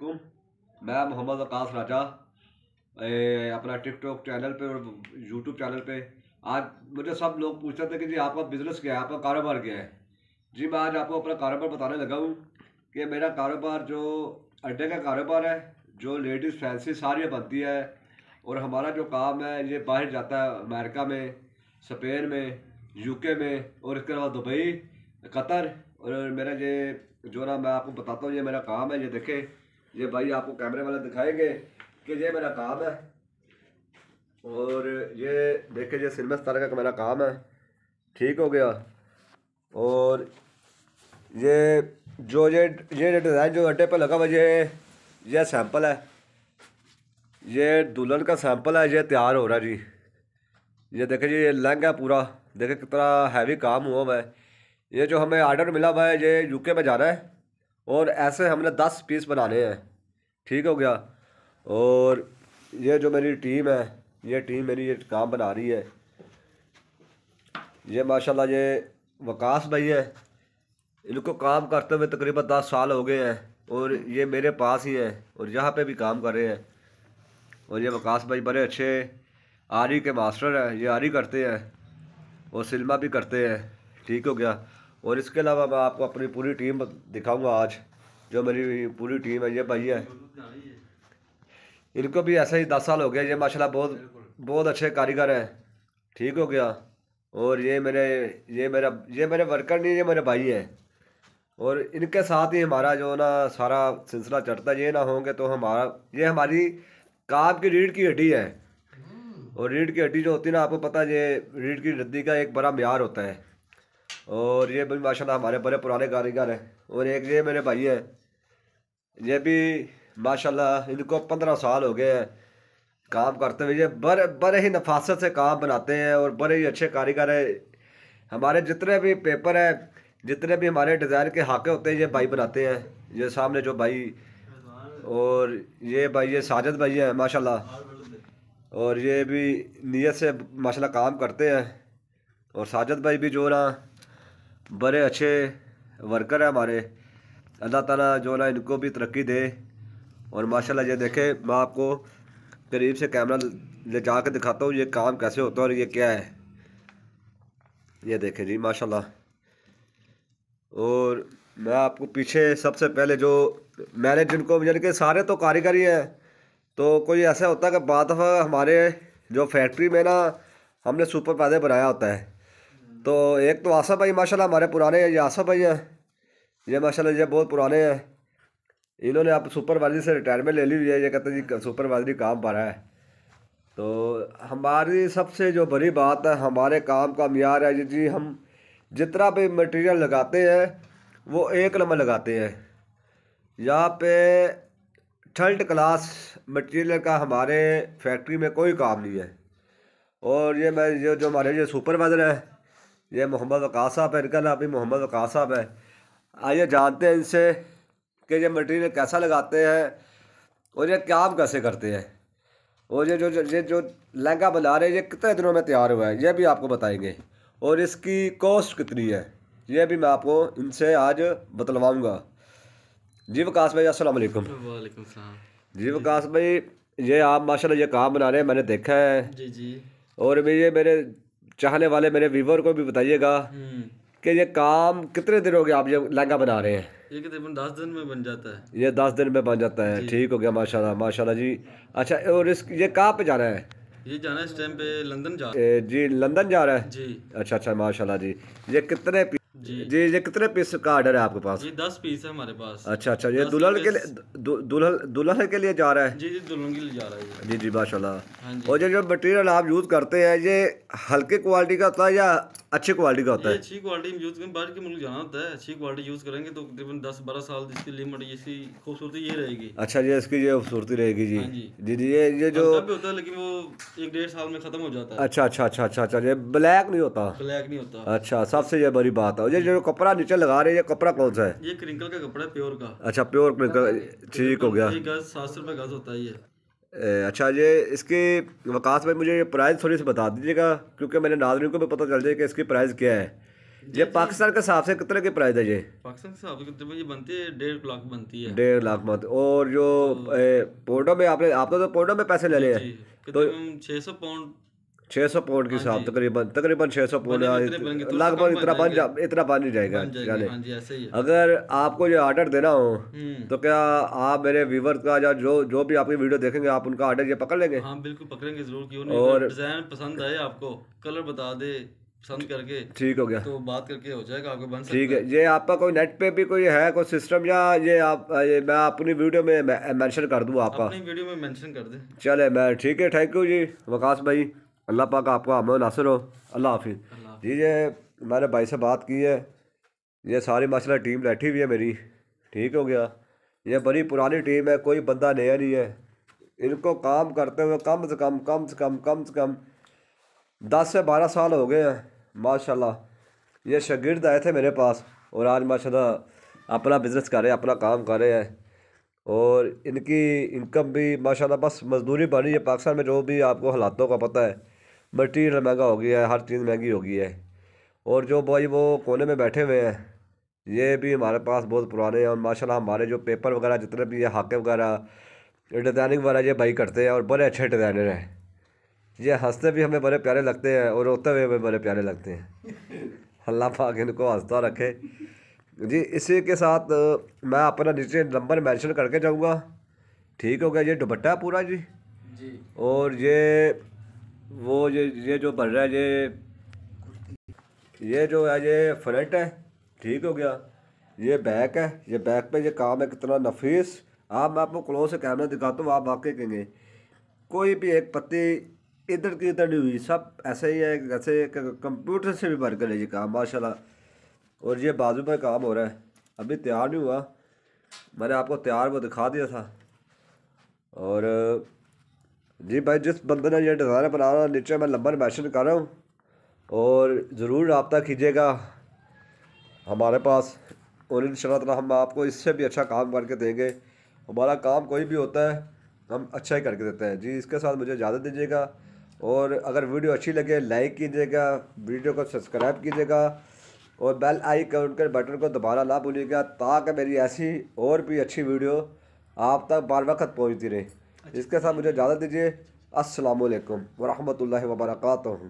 मैं मोहम्मद अकाश राजा ए, अपना टिकटॉक चैनल पे और यूट्यूब चैनल पे आज मुझे सब लोग पूछते थे कि जी आपका बिज़नेस क्या है आपका कारोबार क्या है जी मैं आज आपको अपना कारोबार बताने लगा हूँ कि मेरा कारोबार जो अड्डे का कारोबार है जो लेडीज़ फैंसी साड़ियाँ बनती है और हमारा जो काम है ये बाहर जाता है अमेरिका में स्पेन में यूके में और इसके अलावा दुबई कतर और मेरा ये जो ना मैं आपको बताता हूँ ये मेरा काम है ये देखें ये भाई आपको कैमरे वाला दिखाएंगे कि ये मेरा काम है और ये देखे ये सिनेमा स्तर का मेरा काम है ठीक हो गया और ये जो ये ये डिज़ाइन जो अड्डे पर लगा हुआ ये ये सैंपल है ये दुल्हन का सैंपल है ये तैयार हो रहा है जी ये देखे जी ये लहंगा है पूरा देखे कितना हैवी काम हुआ हुआ है ये जो हमें आर्डर मिला हुआ है ये यूके में जा रहा है और ऐसे हमने दस पीस बनाने हैं ठीक हो गया और ये जो मेरी टीम है ये टीम मेरी ये काम बना रही है ये माशाल्लाह ये वकास भाई है इनको काम करते हुए तकरीबन दस साल हो गए हैं और ये मेरे पास ही हैं और यहाँ पे भी काम कर रहे हैं और ये वकास भाई बड़े अच्छे आरी के मास्टर हैं ये आरी करते हैं और सिल्मा भी करते हैं ठीक हो गया और इसके अलावा मैं आपको अपनी पूरी टीम दिखाऊंगा आज जो मेरी पूरी टीम है ये भाई है इनको भी ऐसे ही दस साल हो गया ये माशाल्लाह बहुत बहुत अच्छे कारीगर हैं ठीक हो गया और ये मेरे ये मेरा ये मेरे वर्कर नहीं ये मेरे भाई हैं और इनके साथ ही हमारा जो ना सारा सिलसिला चढ़ता ये ना होंगे तो हमारा ये हमारी काब की रीढ़ की हड्डी है और रीढ़ की हड्डी जो होती है ना आपको पता है ये रीढ़ की हड्डी का एक बड़ा म्यार होता है और ये भी माशाल्लाह हमारे बड़े पुराने कारीगर हैं और एक ये मेरे भाई हैं ये भी माशाल्लाह इनको पंद्रह साल हो गए हैं काम करते हुए ये बड़े बड़े ही नफासत से काम बनाते हैं और बड़े ही अच्छे कारीगर हैं हमारे जितने भी पेपर हैं जितने भी हमारे डिज़ाइन के हाके होते हैं ये भाई बनाते हैं ये सामने जो भाई और ये भाई ये साजद भाई हैं माशाल्लाह और ये भी नीयत से माशाल्लाह काम करते हैं और साजद भाई भी जो ना बड़े अच्छे वर्कर हैं हमारे अल्लाह ताला जो ना इनको भी तरक्की दे और माशाल्लाह ये देखें मैं आपको करीब से कैमरा ले जा कर दिखाता हूँ ये काम कैसे होता है और ये क्या है ये देखें जी माशाल्लाह और मैं आपको पीछे सबसे पहले जो मैंने जिनको यानी कि सारे तो कारीगर ही हैं तो कोई ऐसा होता है कि बात हमारे जो फैक्ट्री में ना हमने सुपर पैदे बनाया होता है तो एक तो आसफ़ भाई माशाल्लाह हमारे पुराने हैं ये आसफ़ भाई हैं ये माशाल्लाह ये बहुत पुराने हैं इन्होंने आप सुपरवाइजरी से रिटायरमेंट ले ली हुई है ये कहते हैं जी सुपरवाइजरी काम पर है तो हमारी सबसे जो बड़ी बात है हमारे काम का मैार है जी हम जितना भी मटेरियल लगाते हैं वो एक नंबर लगाते हैं यहाँ पे थर्ड क्लास मटेरियल का हमारे फैक्ट्री में कोई काम नहीं है और ये मैं ये जो हमारे ये सुपरवाइज़र हैं ये मोहम्मद वक़ा साहब है इनका नाम भी मोहम्मद वक़ा साहब है आइए जानते हैं इनसे कि ये मटेरियल कैसा लगाते हैं और ये काम कैसे करते हैं और ये जो ये जो लहंगा बना रहे हैं ये कितने दिनों में तैयार हुआ है ये भी आपको बताएंगे और इसकी कॉस्ट कितनी है ये भी मैं आपको इनसे आज बतलवाऊँगा जी वकाश भाई असल वाले जी वकाश भाई ये आप माशाल्लाह ये काम बना रहे हैं मैंने देखा है जी जी और ये मेरे चाहने वाले मेरे व्यूवर को भी बताइएगा हम्म। कि ये काम कितने दिन हो गए आप ये लहंगा बना रहे हैं ये तकरीबन दस दिन में बन जाता है ये दस दिन में बन जाता है ठीक हो गया माशाल्लाह माशाल्लाह जी अच्छा और इस ये कहाँ पे जाना है ये जाना है इस टाइम पे लंदन जा जी लंदन जा रहा है जी अच्छा अच्छा माशाल्लाह जी ये कितने जी जी ये कितने पीस का ऑर्डर है आपके पास ये दस पीस है हमारे पास अच्छा अच्छा ये दुल्हन के लिए दुल्हन दुल्हन के लिए जा रहा है जी जी दुल्हन के लिए जा रहा है जी जी माशाल्लाह हाँ और जो जो मटेरियल आप यूज़ करते हैं ये हल्के क्वालिटी का होता है या अच्छी क्वालिटी का होता है अच्छी क्वालिटी में यूज़ करें बाहर के मुल्क जाना होता है अच्छी क्वालिटी यूज़ करेंगे तो तकरीबन दस बारह साल इसकी लिमिट इसकी खूबसूरती ये रहेगी अच्छा जी इसकी ये खूबसूरती रहेगी हाँ जी जी जी ये ये जो होता है लेकिन वो एक डेढ़ साल में ख़त्म हो जाता है अच्छा अच्छा अच्छा अच्छा अच्छा ये ब्लैक नहीं होता ब्लैक नहीं होता अच्छा सबसे ये बड़ी बात है ये जो कपड़ा नीचे लगा रहे हैं ये कपड़ा कौन सा है ये क्रिंकल का कपड़ा है प्योर का अच्छा प्योर क्रिंकल हाँ, ठीक हो गया सात सौ रुपये गज होता है ये अच्छा ये इसके वकास भाई मुझे प्राइस थोड़ी सी बता दीजिएगा क्योंकि मैंने नाजरिन को भी पता चल जाए कि इसकी प्राइस क्या है ये पाकिस्तान के हिसाब से कितने के प्राइस है ये पाकिस्तान के हिसाब से कितने ये बनती है डेढ़ लाख बनती है डेढ़ लाख बनती और जो तो, पोर्टो में आपने आपने तो पोर्टो में पैसे ले लिए तो छः सौ पाउंड छः सौ पाउंड के हाँ हिसाब तकरीबन तकरीबन छः सौ पाउंड तो लगभग इतना बन जा इतना बन ही जाएगा जाने हाँ अगर आपको ये ऑर्डर देना हो हम्म। तो क्या आप मेरे व्यूवर का या जो जो भी आपकी वीडियो देखेंगे आप उनका ऑर्डर ये पकड़ लेंगे हाँ बिल्कुल पकड़ेंगे जरूर क्यों नहीं और डिज़ाइन पसंद आए आपको कलर बता दे पसंद करके ठीक हो गया तो बात करके हो जाएगा आपको बन ठीक है ये आपका कोई नेट पे भी कोई है कोई सिस्टम या ये आप ये मैं अपनी वीडियो में मेंशन कर दूँ आपका अपनी वीडियो में मेंशन कर दे चले मैं ठीक है थैंक यू जी वकास भाई अल्लाह पाक आपका अमन नासर हो अल्लाह हाफि जी ये मैंने भाई से बात की है ये सारी माशा टीम बैठी हुई है मेरी ठीक हो गया ये बड़ी पुरानी टीम है कोई बंदा नया नहीं है इनको काम करते हुए कम से कम कम से कम कम से कम दस से बारह साल हो गए हैं माशाल्लाह ये शगिर्द आए थे मेरे पास और आज माशाल्लाह अपना बिज़नेस कर रहे हैं अपना काम कर रहे हैं और इनकी इनकम भी माशाल्लाह बस मजदूरी बनी है पाकिस्तान में जो भी आपको हालातों का पता है मटीरियल महंगा हो गया है हर चीज़ महंगी हो गई है और जो भाई वो कोने में बैठे हुए हैं ये भी हमारे पास बहुत पुराने हैं और माशाल्लाह हमारे जो पेपर वगैरह जितने भी ये हाके वगैरह डिज़ाइनिंग वगैरह ये भाई करते हैं और बड़े अच्छे डिज़ाइनर हैं ये हंसते भी हमें बड़े प्यारे लगते हैं और रोते हुए हमें बड़े प्यारे लगते हैं अल्लाह पाक इनको हंसता रखे जी इसी के साथ मैं अपना नीचे नंबर मैंशन करके जाऊँगा ठीक हो गया ये दुपट्टा पूरा जी जी और ये वो ये ये जो भर रहा है ये ये जो है ये फ्रंट है ठीक हो गया ये बैक है ये बैक पे ये काम है कितना नफीस आप मैं आपको क्लोज से कैमरा दिखाता हूँ आप वाकई कहेंगे कोई भी एक पत्ती इधर की इधर नहीं हुई सब ऐसे ही है जैसे कंप्यूटर से भी भर कर ये काम माशाल्लाह और ये बाजू पर काम हो रहा है अभी तैयार नहीं हुआ मैंने आपको तैयार वो दिखा दिया था और जी भाई जिस बंदे ने यह डिज़ाइन है नीचे मैं नंबर मैंशन कर रहा हूँ और ज़रूर रबता कीजिएगा हमारे पास और इन शाह हम आपको इससे भी अच्छा काम करके देंगे हमारा काम कोई भी होता है हम अच्छा ही करके देते हैं जी इसके साथ मुझे इजाज़त दीजिएगा और अगर वीडियो अच्छी लगे लाइक कीजिएगा वीडियो को सब्सक्राइब कीजिएगा और बेल आइकन के बटन को दोबारा ना भूलिएगा ताकि मेरी ऐसी और भी अच्छी वीडियो आप तक बार वक्त पहुँचती रहे इसके साथ मुझे इजाज़त दीजिए असलकम वरहमल वर्का